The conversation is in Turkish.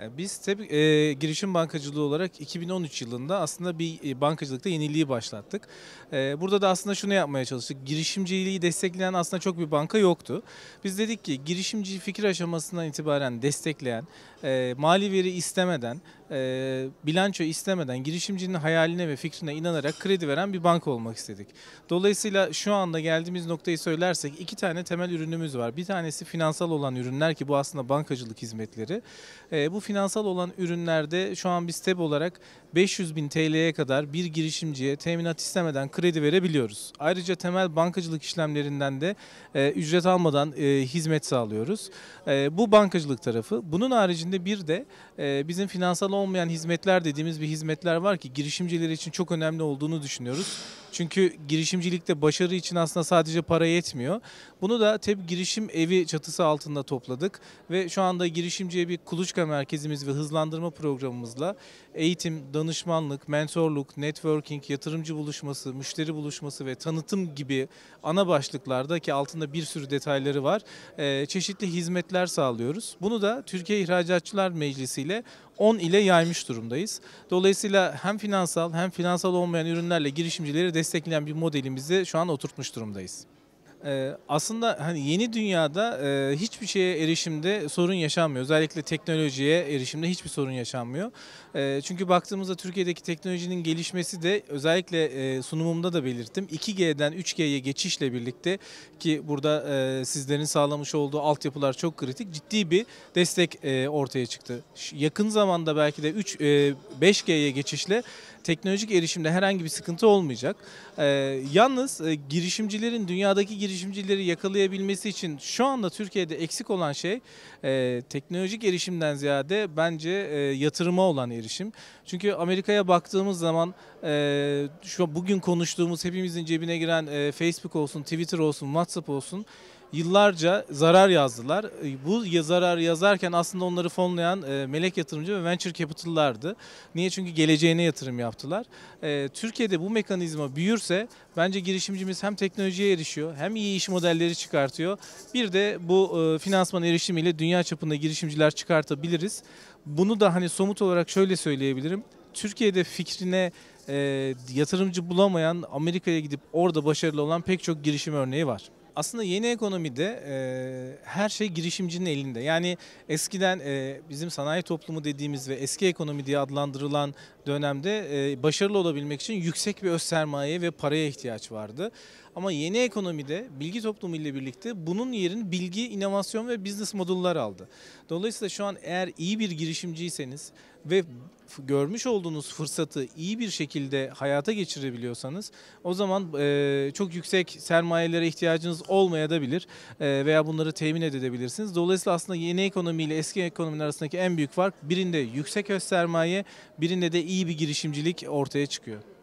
E, biz tabi e, girişim bankacılığı olarak 2013 yılında aslında bir e, bankacılıkta yeniliği başlattık. E, burada da aslında şunu yapmaya çalıştık. Girişimciliği destekleyen aslında çok bir banka yoktu. Biz dedik ki girişimci fikir aşamasından itibaren destekleyen, e, mali veri istemeden, e, bilanço istemeden girişimcinin hayaline ve fikrine inanarak kredi veren bir banka olmak istedik. Dolayısıyla şu anda geldiğimiz noktayı söylersek iki tane temel ürünümüz var. Bir tanesi finansal olan ürünler ki bu aslında bankacılık hizmetleri. E, bu finansal olan ürünlerde şu an biz TEB olarak 500 bin TL'ye kadar bir girişimciye teminat istemeden kredi verebiliyoruz. Ayrıca temel bankacılık işlemlerinden de e, ücret almadan e, hizmet sağlıyoruz. E, bu bankacılık tarafı. Bunun haricinde bir de e, bizim finansal olmayan hizmetler dediğimiz bir hizmetler var ki girişimciler için çok önemli olduğunu düşünüyoruz. Çünkü girişimcilikte başarı için aslında sadece para yetmiyor. Bunu da tep Girişim Evi çatısı altında topladık ve şu anda girişimciye bir kuluçka merkezimiz ve hızlandırma programımızla eğitim, danışmanlık, mentorluk, networking, yatırımcı buluşması, müşteri buluşması ve tanıtım gibi ana başlıklarda ki altında bir sürü detayları var çeşitli hizmetler sağlıyoruz. Bunu da Türkiye İhracatçılar Meclisi ile 10 ile yaymış durumdayız. Dolayısıyla hem finansal hem finansal olmayan ürünlerle girişimcileri destekleyen bir modelimizi şu an oturtmuş durumdayız. Ee, aslında hani yeni dünyada e, hiçbir şeye erişimde sorun yaşanmıyor. Özellikle teknolojiye erişimde hiçbir sorun yaşanmıyor. Ee, çünkü baktığımızda Türkiye'deki teknolojinin gelişmesi de özellikle e, sunumumda da belirttim. 2G'den 3G'ye geçişle birlikte ki burada e, sizlerin sağlamış olduğu altyapılar çok kritik. Ciddi bir destek ortaya çıktı. Yakın zamanda belki de 3 5G'ye geçişle teknolojik erişimde herhangi bir sıkıntı olmayacak. E, yalnız e, girişimcilerin, dünyadaki girişimcileri yakalayabilmesi için şu anda Türkiye'de eksik olan şey e, teknolojik erişimden ziyade bence e, yatırıma olan erişim. Çünkü Amerika'ya baktığımız zaman e, şu bugün konuştuğumuz hepimizin cebine giren e, Facebook olsun, Twitter olsun, WhatsApp olsun yıllarca zarar yazdılar. E, bu zarar yazarken aslında onları fonlayan e, melek yatırımcı ve venture capital'lardı. Niye? Çünkü geleceğine yatırım yaptılar. E, Türkiye'de bu mekanizma büyürse bence girişimcimiz hem teknolojiye erişiyor hem iyi iş modelleri çıkartıyor. Bir de bu finansman erişimiyle dünya çapında girişimciler çıkartabiliriz. Bunu da hani somut olarak şöyle söyleyebilirim. Türkiye'de fikrine e, yatırımcı bulamayan Amerika'ya gidip orada başarılı olan pek çok girişim örneği var aslında yeni ekonomide e, her şey girişimcinin elinde. Yani eskiden e, bizim sanayi toplumu dediğimiz ve eski ekonomi diye adlandırılan dönemde e, başarılı olabilmek için yüksek bir öz sermaye ve paraya ihtiyaç vardı. Ama yeni ekonomide bilgi toplumu ile birlikte bunun yerini bilgi, inovasyon ve business modullar aldı. Dolayısıyla şu an eğer iyi bir girişimciyseniz ve görmüş olduğunuz fırsatı iyi bir şekilde hayata geçirebiliyorsanız o zaman e, çok yüksek sermayelere ihtiyacınız olmayabilir e, veya bunları temin edebilirsiniz. Dolayısıyla aslında yeni ekonomi ile eski ekonominin arasındaki en büyük fark birinde yüksek öz sermaye birinde de iyi bir girişimcilik ortaya çıkıyor.